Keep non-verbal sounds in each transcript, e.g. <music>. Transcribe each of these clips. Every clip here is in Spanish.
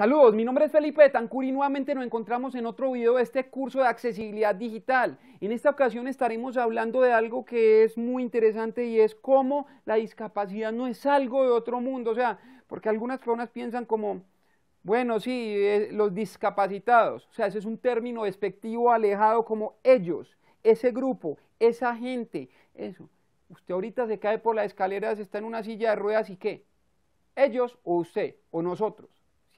Saludos, mi nombre es Felipe Tancur y nuevamente nos encontramos en otro video de este curso de accesibilidad digital. En esta ocasión estaremos hablando de algo que es muy interesante y es cómo la discapacidad no es algo de otro mundo, o sea, porque algunas personas piensan como, bueno, sí, eh, los discapacitados, o sea, ese es un término despectivo alejado como ellos, ese grupo, esa gente, eso. Usted ahorita se cae por las escaleras, está en una silla de ruedas y qué? Ellos o usted o nosotros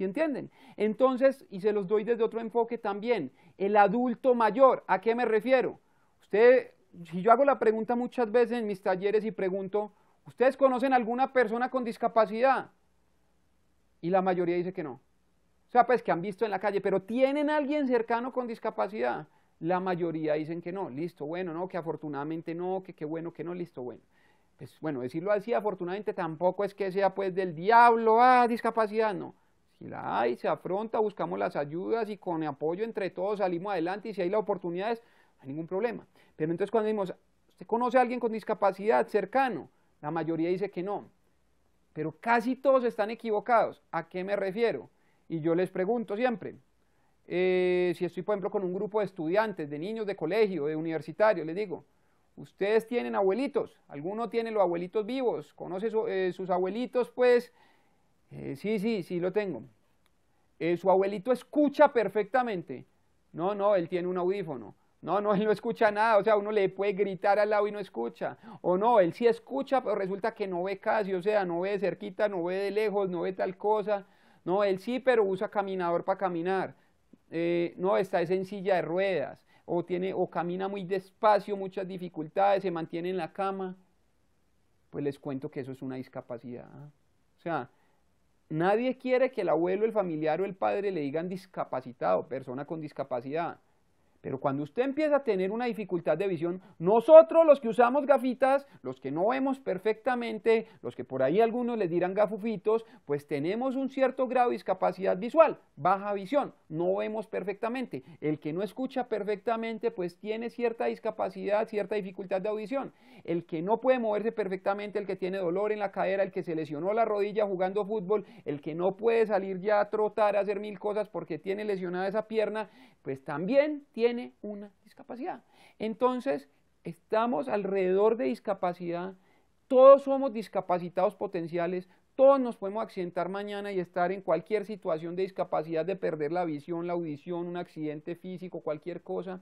entienden? Entonces, y se los doy desde otro enfoque también, el adulto mayor, ¿a qué me refiero? Usted, si yo hago la pregunta muchas veces en mis talleres y pregunto, ¿ustedes conocen alguna persona con discapacidad? Y la mayoría dice que no. O sea, pues que han visto en la calle, pero ¿tienen alguien cercano con discapacidad? La mayoría dicen que no, listo, bueno, no, que afortunadamente no, que qué bueno que no, listo, bueno. Pues bueno, decirlo así afortunadamente tampoco es que sea pues del diablo, ah, discapacidad, no y la hay, se afronta, buscamos las ayudas y con apoyo entre todos salimos adelante y si hay la oportunidad, no hay ningún problema. Pero entonces cuando decimos, ¿usted conoce a alguien con discapacidad cercano? La mayoría dice que no. Pero casi todos están equivocados. ¿A qué me refiero? Y yo les pregunto siempre, eh, si estoy por ejemplo con un grupo de estudiantes, de niños de colegio, de universitario, les digo, ustedes tienen abuelitos, alguno tiene los abuelitos vivos, conoce eh, sus abuelitos, pues eh, sí, sí, sí lo tengo. Eh, su abuelito escucha perfectamente. No, no, él tiene un audífono. No, no, <laughs> él no escucha nada, o sea, uno le puede gritar al lado y no escucha. O no, él sí escucha, pero resulta que no ve casi, o sea, no ve de cerquita, no ve de lejos, no ve tal cosa. No, él sí, pero usa caminador para caminar. Eh, no, está en silla de ruedas, o, tiene, o camina muy despacio, muchas dificultades, se mantiene en la cama. Pues les cuento que eso es una discapacidad. O sea, Nadie quiere que el abuelo, el familiar o el padre le digan discapacitado, persona con discapacidad. Pero cuando usted empieza a tener una dificultad de visión, nosotros los que usamos gafitas, los que no vemos perfectamente, los que por ahí algunos les dirán gafufitos, pues tenemos un cierto grado de discapacidad visual, baja visión, no vemos perfectamente. El que no escucha perfectamente, pues tiene cierta discapacidad, cierta dificultad de audición. El que no puede moverse perfectamente, el que tiene dolor en la cadera, el que se lesionó la rodilla jugando fútbol, el que no puede salir ya a trotar, a hacer mil cosas porque tiene lesionada esa pierna, pues también tiene tiene una discapacidad. Entonces, estamos alrededor de discapacidad, todos somos discapacitados potenciales, todos nos podemos accidentar mañana y estar en cualquier situación de discapacidad, de perder la visión, la audición, un accidente físico, cualquier cosa.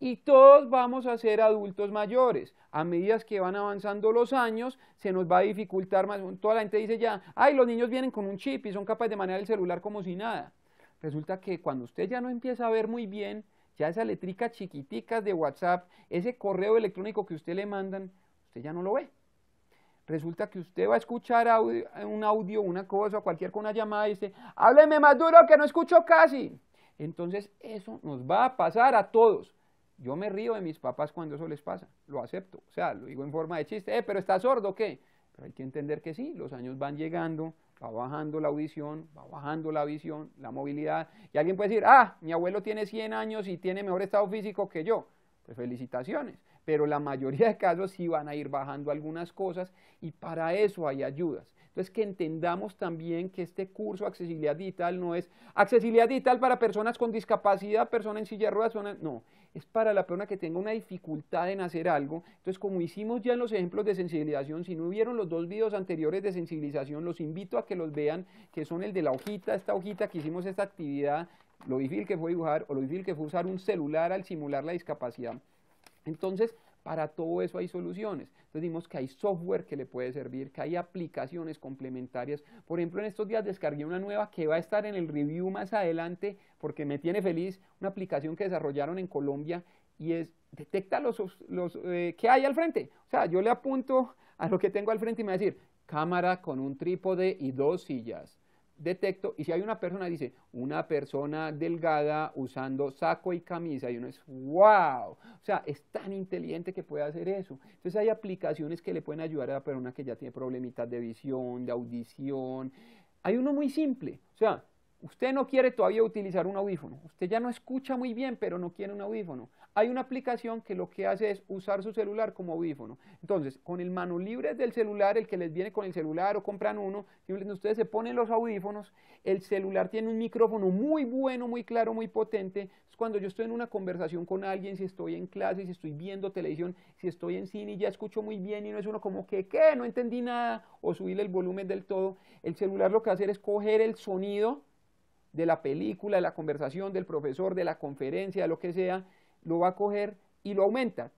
Y todos vamos a ser adultos mayores. A medida que van avanzando los años, se nos va a dificultar más. Toda la gente dice ya, ay, los niños vienen con un chip y son capaces de manejar el celular como si nada. Resulta que cuando usted ya no empieza a ver muy bien, ya esas letricas chiquiticas de WhatsApp, ese correo electrónico que usted le mandan, usted ya no lo ve. Resulta que usted va a escuchar un audio, una cosa, cualquier con una llamada y dice, hábleme más duro que no escucho casi. Entonces eso nos va a pasar a todos. Yo me río de mis papás cuando eso les pasa, lo acepto, o sea, lo digo en forma de chiste, eh, pero está sordo, ¿qué? Pero hay que entender que sí, los años van llegando, va bajando la audición, va bajando la visión, la movilidad. Y alguien puede decir, ah, mi abuelo tiene 100 años y tiene mejor estado físico que yo. Pues felicitaciones pero la mayoría de casos sí van a ir bajando algunas cosas y para eso hay ayudas. Entonces, que entendamos también que este curso accesibilidad digital no es accesibilidad digital para personas con discapacidad, persona en silla de ruedas, no, es para la persona que tenga una dificultad en hacer algo. Entonces, como hicimos ya en los ejemplos de sensibilización, si no vieron los dos videos anteriores de sensibilización, los invito a que los vean, que son el de la hojita, esta hojita que hicimos esta actividad, lo difícil que fue dibujar o lo difícil que fue usar un celular al simular la discapacidad. Entonces, para todo eso hay soluciones. Entonces vimos que hay software que le puede servir, que hay aplicaciones complementarias. Por ejemplo, en estos días descargué una nueva que va a estar en el review más adelante porque me tiene feliz, una aplicación que desarrollaron en Colombia y es detecta los, los eh, que hay al frente. O sea, yo le apunto a lo que tengo al frente y me va a decir cámara con un trípode y dos sillas detecto y si hay una persona dice una persona delgada usando saco y camisa y uno es wow o sea es tan inteligente que puede hacer eso entonces hay aplicaciones que le pueden ayudar a la persona que ya tiene problemitas de visión de audición hay uno muy simple o sea Usted no quiere todavía utilizar un audífono. Usted ya no escucha muy bien, pero no quiere un audífono. Hay una aplicación que lo que hace es usar su celular como audífono. Entonces, con el mano libre del celular, el que les viene con el celular o compran uno, ustedes se ponen los audífonos. El celular tiene un micrófono muy bueno, muy claro, muy potente. Es cuando yo estoy en una conversación con alguien, si estoy en clase, si estoy viendo televisión, si estoy en cine y ya escucho muy bien y no es uno como que, ¿qué? No entendí nada o subir el volumen del todo. El celular lo que hace es coger el sonido de la película, de la conversación, del profesor, de la conferencia, de lo que sea, lo va a coger y lo aumenta.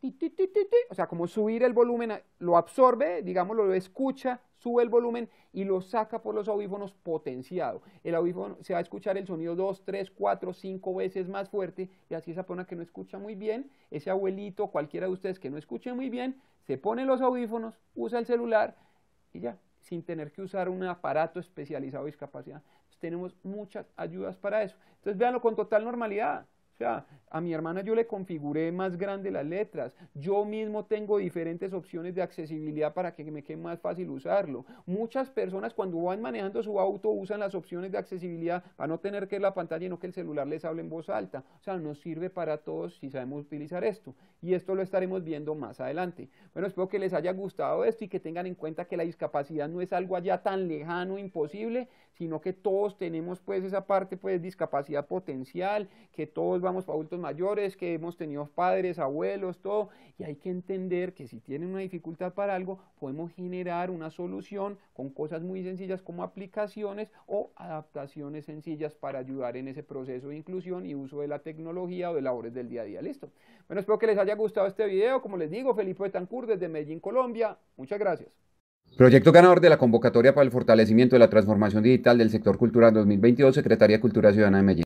o sea, como subir el volumen, lo absorbe, digamos, lo escucha, sube el volumen y lo saca por los audífonos potenciado. El audífono se va a escuchar el sonido dos, tres, cuatro, cinco veces más fuerte y así esa persona que no escucha muy bien, ese abuelito, cualquiera de ustedes que no escuche muy bien, se pone los audífonos, usa el celular y ya, sin tener que usar un aparato especializado de discapacidad. tenemos muchas ayudas para eso. Entonces, véanlo con total normalidad sea, a mi hermana yo le configuré más grande las letras. Yo mismo tengo diferentes opciones de accesibilidad para que me quede más fácil usarlo. Muchas personas cuando van manejando su auto usan las opciones de accesibilidad para no tener que la pantalla y no que el celular les hable en voz alta. O sea, nos sirve para todos si sabemos utilizar esto. Y esto lo estaremos viendo más adelante. Bueno, espero que les haya gustado esto y que tengan en cuenta que la discapacidad no es algo allá tan lejano, imposible, sino que todos tenemos pues esa parte pues discapacidad potencial, que todos vamos para adultos mayores, que hemos tenido padres, abuelos, todo, y hay que entender que si tienen una dificultad para algo, podemos generar una solución con cosas muy sencillas como aplicaciones o adaptaciones sencillas para ayudar en ese proceso de inclusión y uso de la tecnología o de labores del día a día. Listo. Bueno, espero que les haya gustado este video. Como les digo, Felipe Betancur desde Medellín, Colombia. Muchas gracias. Proyecto ganador de la convocatoria para el fortalecimiento de la transformación digital del sector cultural 2022, Secretaría de Cultura Ciudadana de Medellín.